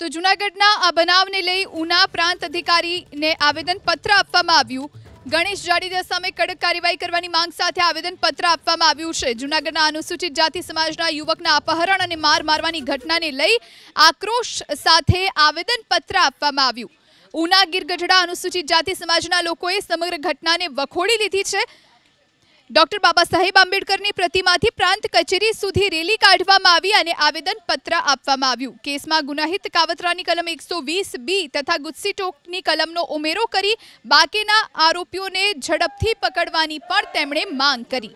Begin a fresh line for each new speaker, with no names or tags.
તો જૂનાગઢના આ બનાવને લઈ ઉના પ્રાંત અધિકારીને આવેદનપત્ર આપવામાં આવ્યું ગણેશ જાડેજા સામે કડક કાર્યવાહી કરવાની માંગ સાથે આવેદનપત્ર આપવામાં આવ્યું છે જૂનાગઢના અનુસૂચિત જાતિ સમાજના યુવકના અપહરણ અને માર મારવાની ઘટનાને લઈ આક્રોશ સાથે આવેદનપત્ર આપવામાં આવ્યું ઉના ગીરગઢડા અનુસૂચિત જાતિ સમાજના લોકોએ સમગ્ર ઘટનાને વખોડી લીધી છે ડોક્ટર બાબા સાહેબ આંબેડકરની પ્રતિમાથી પ્રાંત કચેરી સુધી રેલી કાઢવામાં આવી અને આવેદનપત્ર આપવામાં આવ્યું કેસમાં ગુનાહિત કાવતરાની કલમ એકસો બી તથા ગુસ્સી ટોકની કલમનો ઉમેરો કરી બાકીના આરોપીઓને ઝડપથી પકડવાની પણ તેમણે માંગ કરી